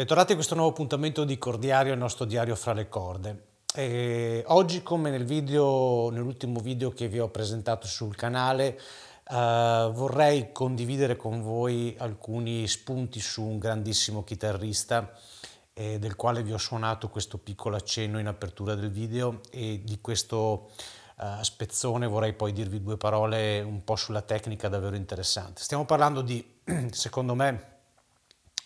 Bentornati a questo nuovo appuntamento di Cordiario, il nostro diario fra le corde. E oggi, come nel video, nell'ultimo video che vi ho presentato sul canale, eh, vorrei condividere con voi alcuni spunti su un grandissimo chitarrista eh, del quale vi ho suonato questo piccolo accenno in apertura del video e di questo eh, spezzone vorrei poi dirvi due parole un po' sulla tecnica davvero interessante. Stiamo parlando di, secondo me,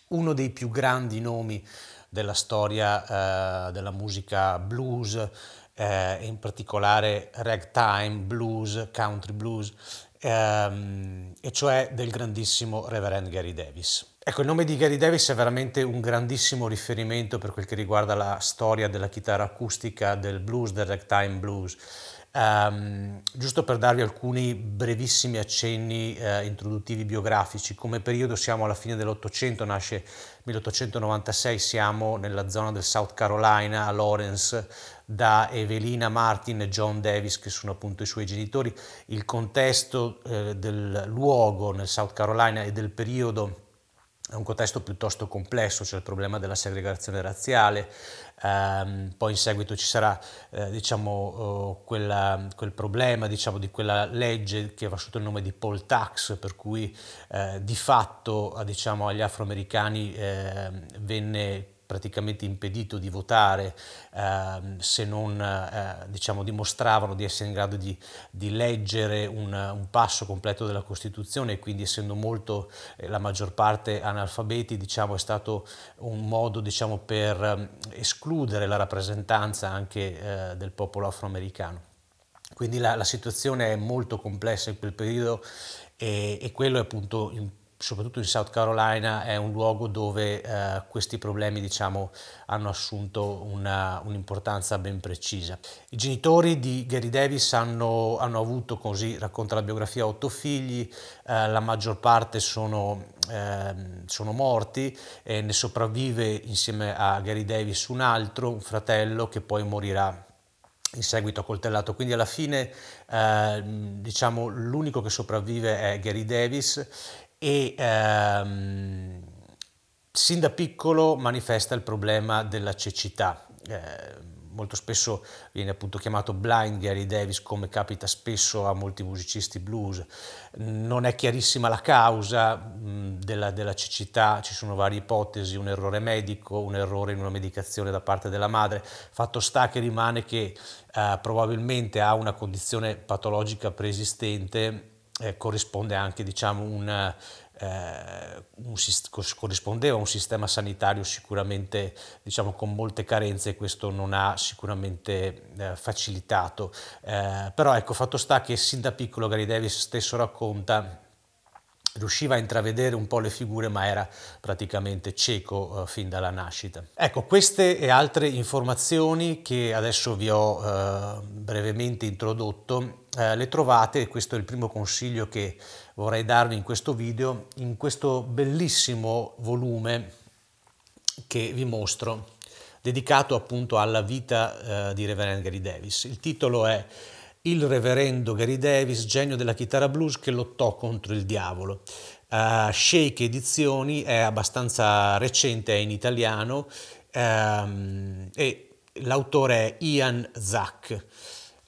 uno dei più grandi nomi della storia eh, della musica blues, eh, in particolare ragtime, blues, country blues, ehm, e cioè del grandissimo Reverend Gary Davis. Ecco, il nome di Gary Davis è veramente un grandissimo riferimento per quel che riguarda la storia della chitarra acustica, del blues, del ragtime blues Um, giusto per darvi alcuni brevissimi accenni uh, introduttivi biografici, come periodo siamo alla fine dell'Ottocento, nasce 1896, siamo nella zona del South Carolina, a Lawrence, da Evelina Martin e John Davis, che sono appunto i suoi genitori. Il contesto eh, del luogo nel South Carolina e del periodo è un contesto piuttosto complesso, c'è cioè il problema della segregazione razziale, ehm, poi in seguito ci sarà eh, diciamo, eh, quella, quel problema diciamo, di quella legge che va sotto il nome di poll tax, per cui eh, di fatto diciamo, agli afroamericani ehm, venne praticamente impedito di votare eh, se non eh, diciamo, dimostravano di essere in grado di, di leggere un, un, passo completo della Costituzione e quindi essendo molto eh, la maggior parte analfabeti diciamo, è stato un modo diciamo, per ehm, escludere la rappresentanza anche eh, del popolo afroamericano. Quindi la, la, situazione è molto complessa in quel periodo e, e quello è appunto in soprattutto in South Carolina è un luogo dove eh, questi problemi diciamo, hanno assunto una, un'importanza ben precisa. I genitori di Gary Davis hanno, hanno avuto, così racconta la biografia, otto figli, eh, la maggior parte sono, eh, sono morti, ne sopravvive insieme a Gary Davis un altro, un fratello che poi morirà in seguito accoltellato. Quindi alla fine eh, diciamo, l'unico che sopravvive è Gary Davis e ehm, sin da piccolo manifesta il problema della cecità. Eh, molto spesso viene appunto chiamato blind Gary Davis come capita spesso a molti musicisti blues. Non è chiarissima la causa mm, della, della, cecità, ci sono varie ipotesi, un errore medico, un errore in una medicazione da parte della madre, fatto sta che rimane che eh, probabilmente ha una condizione patologica preesistente eh, corrisponde anche diciamo, un, eh, un, corrispondeva a un sistema sanitario sicuramente diciamo, con molte carenze e questo non ha sicuramente eh, facilitato. Eh, però ecco, fatto sta che sin da piccolo Gary Davis stesso racconta riusciva a intravedere un po' le figure ma era praticamente cieco eh, fin dalla nascita. Ecco, queste e altre informazioni che adesso vi ho eh, brevemente introdotto eh, le trovate, e questo è il primo consiglio che vorrei darvi in questo video, in questo bellissimo volume che vi mostro dedicato appunto alla vita eh, di Reverend Gary Davis. Il titolo è il reverendo Gary Davis, genio della chitarra blues che lottò contro il diavolo. Uh, Shake Edizioni è abbastanza recente, è in italiano um, e l'autore è Ian Zack.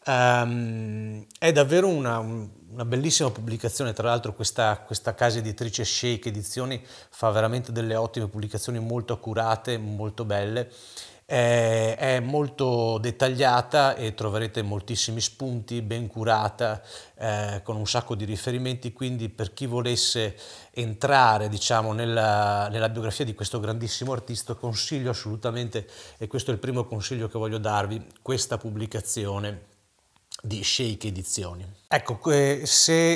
Um, è davvero una, una, bellissima pubblicazione, tra l'altro questa, questa, casa editrice Shake Edizioni fa veramente delle ottime pubblicazioni molto accurate, molto belle è molto dettagliata e troverete moltissimi spunti, ben curata, eh, con un sacco di riferimenti, quindi per chi volesse entrare diciamo, nella, nella, biografia di questo grandissimo artista consiglio assolutamente, e questo è il primo consiglio che voglio darvi, questa pubblicazione di Shake Edizioni. Ecco, se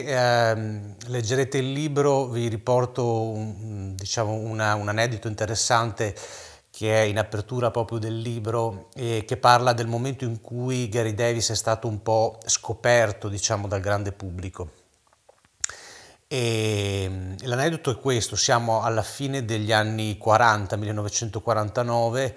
ehm, leggerete il libro vi riporto un, diciamo una, un aneddoto interessante che è in apertura proprio del libro e che parla del momento in cui Gary Davis è stato un po' scoperto, diciamo, dal grande pubblico. E mm, l'aneddoto è questo, siamo alla fine degli anni 40, 1949,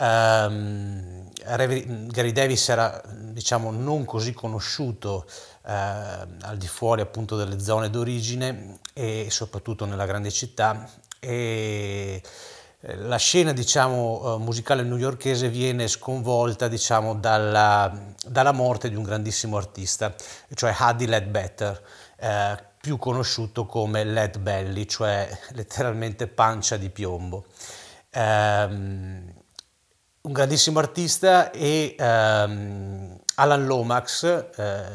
ehm, mm, Gary Davis era diciamo, non così conosciuto eh, al di fuori appunto delle zone d'origine e soprattutto nella grande città e eh, la scena diciamo, eh, musicale newyorchese viene sconvolta diciamo, dalla, dalla, morte di un grandissimo artista, cioè Huddy Ledbetter, eh, più conosciuto come Led Belly, cioè letteralmente pancia di piombo. Eh, un grandissimo artista e ehm, Alan Lomax, eh,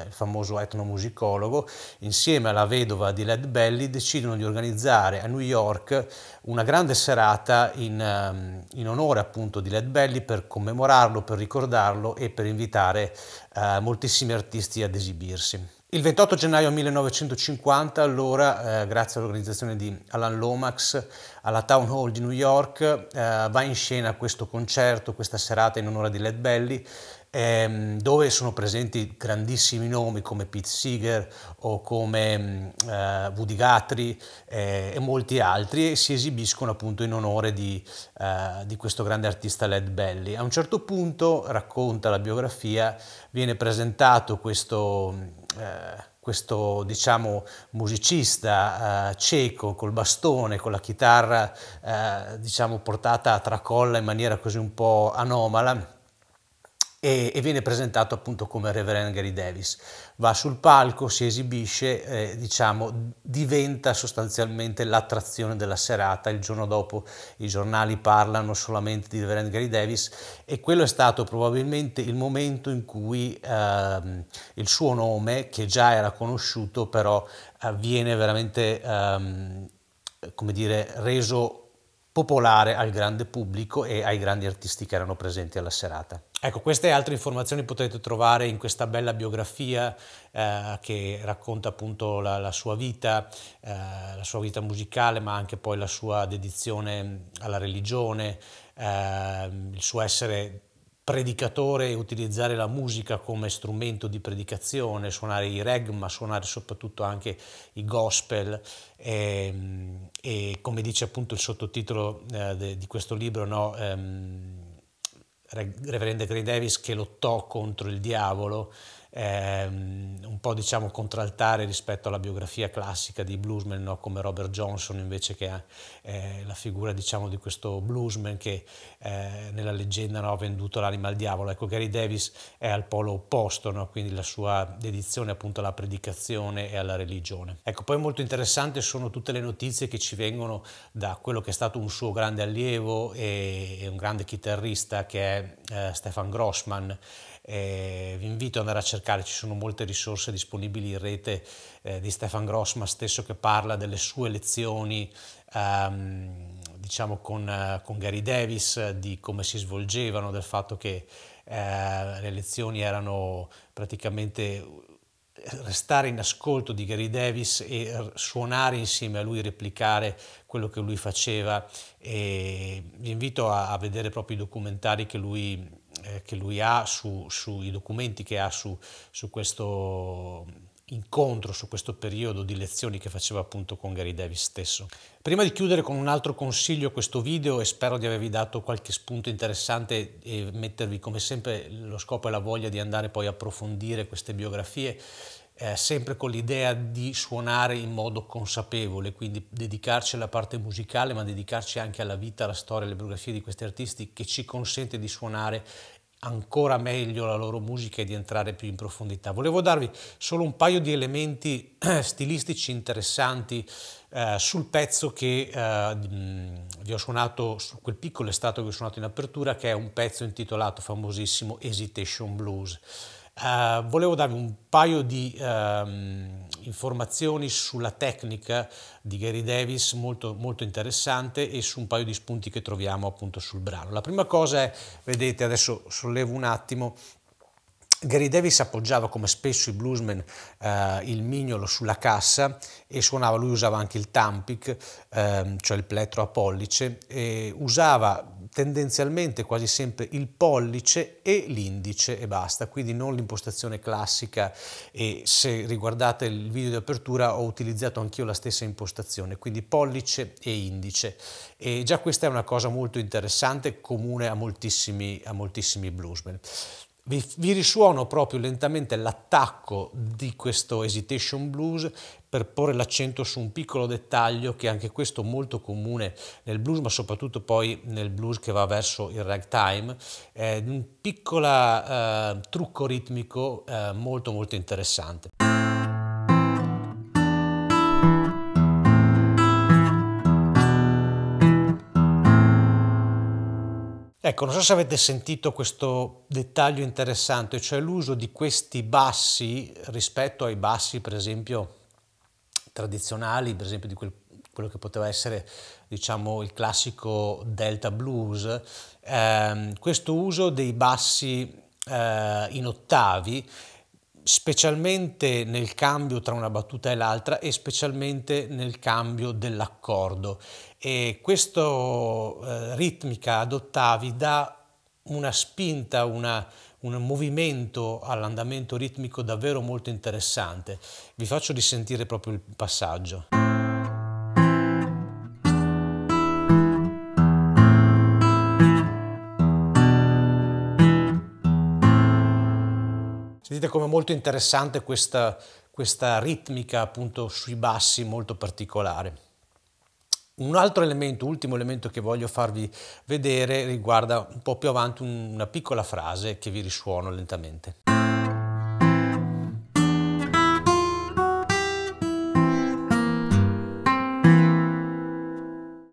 il famoso etnomusicologo, insieme alla vedova di Led Belly decidono di organizzare a New York una grande serata in, ehm, in onore appunto di Led Belly per commemorarlo, per ricordarlo e per invitare eh, moltissimi artisti ad esibirsi. Il 28 gennaio 1950, allora, eh, grazie all'organizzazione di Alan Lomax, alla Town Hall di New York, eh, va in scena questo concerto, questa serata in onore di Led Belly, ehm, dove sono presenti grandissimi nomi come Pete Seeger o come mm, eh, Woody Guthrie eh, e molti altri e si esibiscono appunto in onore di, eh, di questo grande artista Led Belly. A un certo punto, racconta la biografia, viene presentato questo mm, eh, questo diciamo, musicista eh, cieco col bastone, con la chitarra eh, diciamo, portata a tracolla in maniera così un po' anomala e, e, viene presentato appunto come Reverend Gary Davis. Va sul palco, si esibisce, eh, diciamo, diventa sostanzialmente l'attrazione della serata. Il giorno dopo i giornali parlano solamente di Reverend Gary Davis e quello è stato probabilmente il momento in cui eh, il suo nome, che già era conosciuto, però eh, viene veramente, ehm, come dire, reso popolare al grande pubblico e ai grandi artisti che erano presenti alla serata. Ecco, queste altre informazioni potete trovare in questa bella biografia eh, che racconta appunto la, la sua vita, eh, la sua vita musicale, ma anche poi la sua dedizione alla religione, eh, il suo essere predicatore e utilizzare la musica come strumento di predicazione, suonare i reggae, ma suonare soprattutto anche i gospel e, ehm, e come dice appunto il sottotitolo eh, de, di questo libro, no, ehm, Reverenda Gray Davis che lottò contro il diavolo ehm, un po' diciamo contraltare rispetto alla biografia classica di bluesman no? come Robert Johnson invece che eh, la figura diciamo di questo bluesman che eh, nella leggenda no, ha venduto l'anima al diavolo. Ecco, Gary Davis è al polo opposto, no? quindi la sua dedizione appunto alla predicazione e alla religione. Ecco, poi molto interessante sono tutte le notizie che ci vengono da quello che è stato un suo grande allievo e, e un grande chitarrista che è eh, Stefan Grossman eh, vi invito ad andare a cercare, ci sono molte risorse disponibili in rete eh, di Stefan Grossman stesso che parla delle sue lezioni ehm, diciamo con, eh, con, Gary Davis, di come si svolgevano, del fatto che eh, le lezioni erano praticamente eh, restare in ascolto di Gary Davis e suonare insieme a lui, replicare quello che lui faceva. E vi invito a, vedere proprio i documentari che lui eh, che lui ha sui documenti che ha su, su, questo incontro, su questo periodo di lezioni che faceva appunto con Gary Davis stesso. Prima di chiudere con un altro consiglio questo video e spero di avervi dato qualche spunto interessante e mettervi come sempre lo scopo e la voglia di andare poi a approfondire queste biografie, eh, sempre con l'idea di suonare in modo consapevole, quindi dedicarci alla parte musicale, ma dedicarci anche alla vita, alla storia, alle biografie di questi artisti che ci consente di suonare ancora meglio la loro musica e di entrare più in profondità. Volevo darvi solo un paio di elementi stilistici interessanti eh, sul pezzo che eh, mm, vi ho suonato, su quel piccolo estratto che vi ho suonato in apertura, che è un pezzo intitolato famosissimo Hesitation Blues. Eh, volevo darvi un paio di um, informazioni sulla tecnica di Gary Davis, molto, molto, interessante, e su un paio di spunti che troviamo appunto sul brano. La prima cosa è, vedete, adesso sollevo un attimo. Gary Davis appoggiava come spesso i bluesmen uh, il mignolo sulla cassa e suonava, lui usava anche il tampic, uh, cioè il plettro a pollice, e usava tendenzialmente quasi sempre il pollice e l'indice e basta, quindi non l'impostazione classica e se riguardate il video di apertura ho utilizzato anch'io la stessa impostazione, quindi pollice e indice e già questa è una cosa molto interessante, comune a moltissimi, a moltissimi bluesman. Vi, vi risuono proprio lentamente l'attacco di questo hesitation blues per porre l'accento su un piccolo dettaglio che è anche questo molto comune nel blues, ma soprattutto poi nel blues che va verso il ragtime, è un piccolo eh, trucco ritmico eh, molto molto interessante. Ecco, non so se avete sentito questo dettaglio interessante, cioè l'uso di questi bassi rispetto ai bassi, per esempio, tradizionali, per esempio di quel, quello che poteva essere, diciamo, il classico delta blues, eh, questo uso dei bassi eh, in ottavi specialmente nel cambio tra una battuta e l'altra e specialmente nel cambio dell'accordo. E questa eh, ritmica ad ottavi dà una spinta, una, un movimento all'andamento ritmico davvero molto interessante. Vi faccio risentire proprio il passaggio. Sentite come è molto interessante questa, questa ritmica appunto sui bassi molto particolare. Un altro elemento, ultimo elemento che voglio farvi vedere riguarda un po' più avanti una piccola frase che vi risuono lentamente.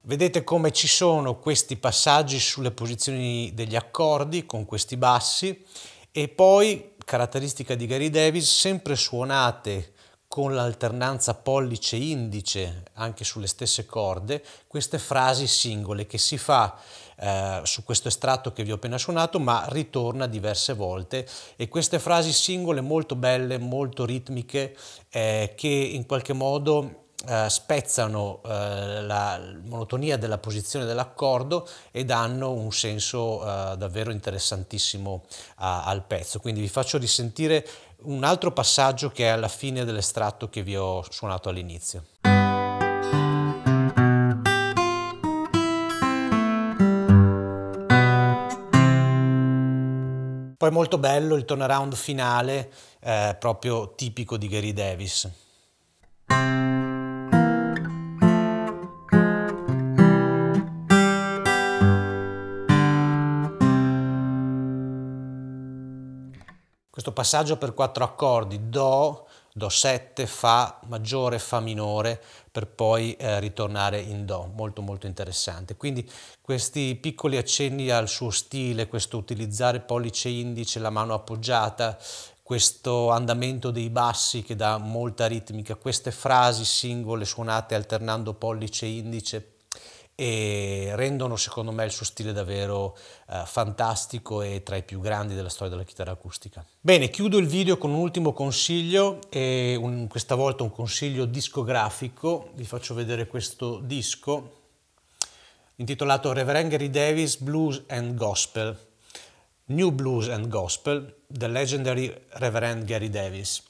Vedete come ci sono questi passaggi sulle posizioni degli accordi con questi bassi e poi caratteristica di Gary Davis, sempre suonate con l'alternanza pollice-indice anche sulle stesse corde, queste frasi singole che si fa eh, su questo estratto che vi ho appena suonato, ma ritorna diverse volte e queste frasi singole molto belle, molto ritmiche, eh, che in qualche modo eh, spezzano eh, la monotonia della posizione dell'accordo e danno un senso eh, davvero interessantissimo a, al pezzo. Quindi vi faccio risentire un altro passaggio che è alla fine dell'estratto che vi ho suonato all'inizio. Poi molto bello il turnaround finale, eh, proprio tipico di Gary Davis. questo passaggio per quattro accordi, Do, Do7, Fa maggiore, Fa minore, per poi eh, ritornare in Do, molto molto interessante. Quindi questi piccoli accenni al suo stile, questo utilizzare pollice e indice, la mano appoggiata, questo andamento dei bassi che dà molta ritmica, queste frasi singole suonate alternando pollice e indice e rendono secondo me il suo stile davvero eh, fantastico e tra i più grandi della storia della chitarra acustica. Bene, chiudo il video con un ultimo consiglio, e un, questa volta un consiglio discografico, vi faccio vedere questo disco intitolato Reverend Gary Davis Blues and Gospel, New Blues and Gospel, The Legendary Reverend Gary Davis.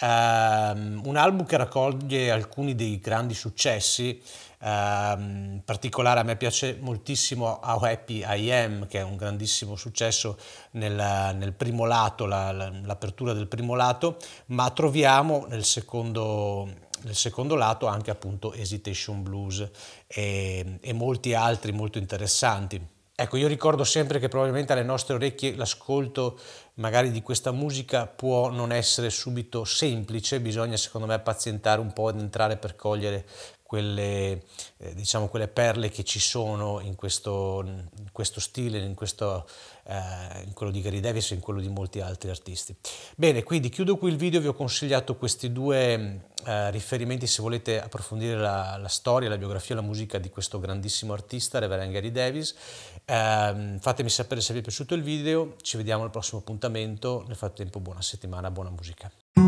Um, un album che raccoglie alcuni dei grandi successi Ehm, in particolare a me piace moltissimo How Happy I Am, che è un grandissimo successo nel, nel primo lato, l'apertura la, del primo lato, ma troviamo nel secondo nel secondo lato anche appunto Hesitation Blues e, e, molti altri molto interessanti. Ecco, io ricordo sempre che probabilmente alle nostre orecchie l'ascolto magari di questa musica può non essere subito semplice, bisogna secondo me pazientare un po' ed entrare per cogliere quelle, eh, diciamo, quelle perle che ci sono in questo, in questo stile, in, questo, eh, in, quello di Gary Davis e in quello di molti altri artisti. Bene, quindi chiudo qui il video, vi ho consigliato questi due eh, riferimenti se volete approfondire la, la, storia, la biografia, la musica di questo grandissimo artista, Reverend Gary Davis. Ehm, fatemi sapere se vi è piaciuto il video, ci vediamo al prossimo appuntamento, nel frattempo buona settimana, buona musica.